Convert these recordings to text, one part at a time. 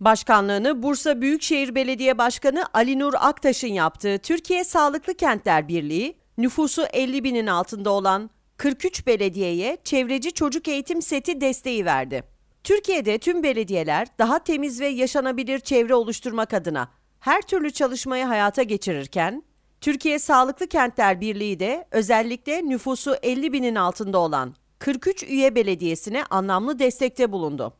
Başkanlığını Bursa Büyükşehir Belediye Başkanı Ali Nur Aktaş'ın yaptığı Türkiye Sağlıklı Kentler Birliği, nüfusu 50 binin altında olan 43 belediyeye çevreci çocuk eğitim seti desteği verdi. Türkiye'de tüm belediyeler daha temiz ve yaşanabilir çevre oluşturmak adına her türlü çalışmayı hayata geçirirken, Türkiye Sağlıklı Kentler Birliği de özellikle nüfusu 50 binin altında olan 43 üye belediyesine anlamlı destekte bulundu.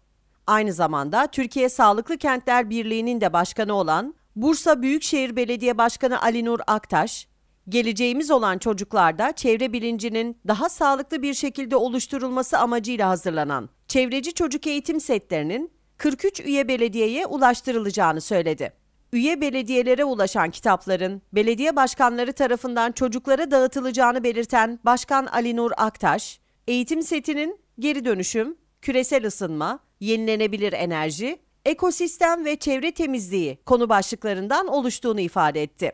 Aynı zamanda Türkiye Sağlıklı Kentler Birliği'nin de başkanı olan Bursa Büyükşehir Belediye Başkanı Ali Nur Aktaş, geleceğimiz olan çocuklarda çevre bilincinin daha sağlıklı bir şekilde oluşturulması amacıyla hazırlanan çevreci çocuk eğitim setlerinin 43 üye belediyeye ulaştırılacağını söyledi. Üye belediyelere ulaşan kitapların belediye başkanları tarafından çocuklara dağıtılacağını belirten Başkan Ali Nur Aktaş, eğitim setinin geri dönüşüm, küresel ısınma, yenilenebilir enerji, ekosistem ve çevre temizliği konu başlıklarından oluştuğunu ifade etti.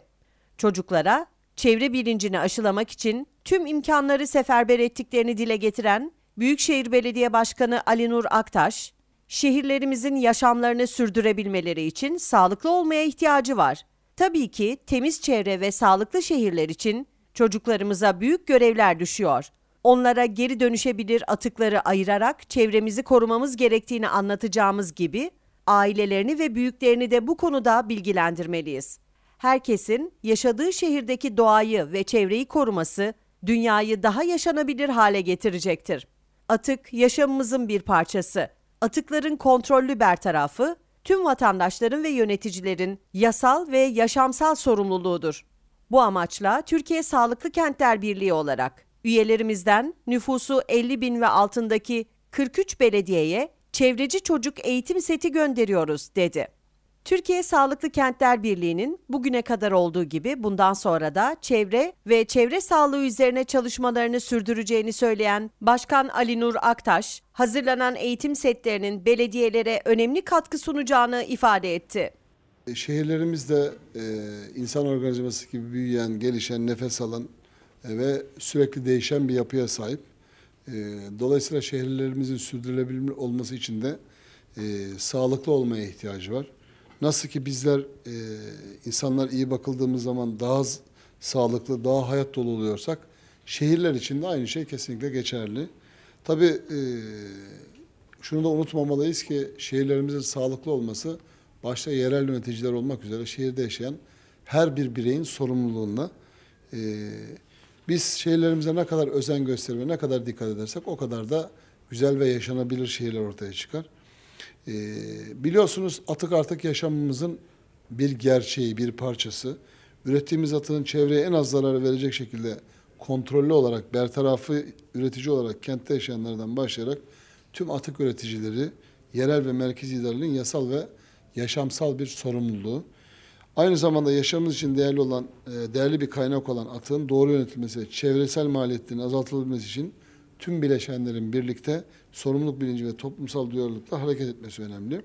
Çocuklara çevre bilincini aşılamak için tüm imkanları seferber ettiklerini dile getiren Büyükşehir Belediye Başkanı Ali Nur Aktaş, şehirlerimizin yaşamlarını sürdürebilmeleri için sağlıklı olmaya ihtiyacı var. Tabii ki temiz çevre ve sağlıklı şehirler için çocuklarımıza büyük görevler düşüyor. Onlara geri dönüşebilir atıkları ayırarak çevremizi korumamız gerektiğini anlatacağımız gibi ailelerini ve büyüklerini de bu konuda bilgilendirmeliyiz. Herkesin yaşadığı şehirdeki doğayı ve çevreyi koruması dünyayı daha yaşanabilir hale getirecektir. Atık yaşamımızın bir parçası. Atıkların kontrollü bertarafı tüm vatandaşların ve yöneticilerin yasal ve yaşamsal sorumluluğudur. Bu amaçla Türkiye Sağlıklı Kentler Birliği olarak Üyelerimizden nüfusu 50 bin ve altındaki 43 belediyeye çevreci çocuk eğitim seti gönderiyoruz dedi. Türkiye Sağlıklı Kentler Birliği'nin bugüne kadar olduğu gibi bundan sonra da çevre ve çevre sağlığı üzerine çalışmalarını sürdüreceğini söyleyen Başkan Ali Nur Aktaş, hazırlanan eğitim setlerinin belediyelere önemli katkı sunacağını ifade etti. Şehirlerimizde e, insan organizması gibi büyüyen, gelişen, nefes alan e, ve sürekli değişen bir yapıya sahip. E, dolayısıyla şehirlerimizin sürdürülebilir olması için de e, sağlıklı olmaya ihtiyacı var. Nasıl ki bizler insanlar iyi bakıldığımız zaman daha sağlıklı, daha hayat dolu oluyorsak şehirler için de aynı şey kesinlikle geçerli. Tabii şunu da unutmamalıyız ki şehirlerimizin sağlıklı olması başta yerel yöneticiler olmak üzere şehirde yaşayan her bir bireyin sorumluluğunda. E, biz şehirlerimize ne kadar özen gösterir ve ne kadar dikkat edersek o kadar da güzel ve yaşanabilir şehirler ortaya çıkar. Ee, biliyorsunuz atık artık yaşamımızın bir gerçeği, bir parçası. Ürettiğimiz atığın çevreye en az zarar verecek şekilde kontrollü olarak, bertarafı üretici olarak kentte yaşayanlardan başlayarak tüm atık üreticileri yerel ve merkez idarenin yasal ve yaşamsal bir sorumluluğu. Aynı zamanda yaşamımız için değerli olan, e, değerli bir kaynak olan atığın doğru yönetilmesi ve çevresel maliyetlerin azaltılabilmesi için tüm bileşenlerin birlikte sorumluluk bilinci ve toplumsal duyarlılıkla hareket etmesi önemli.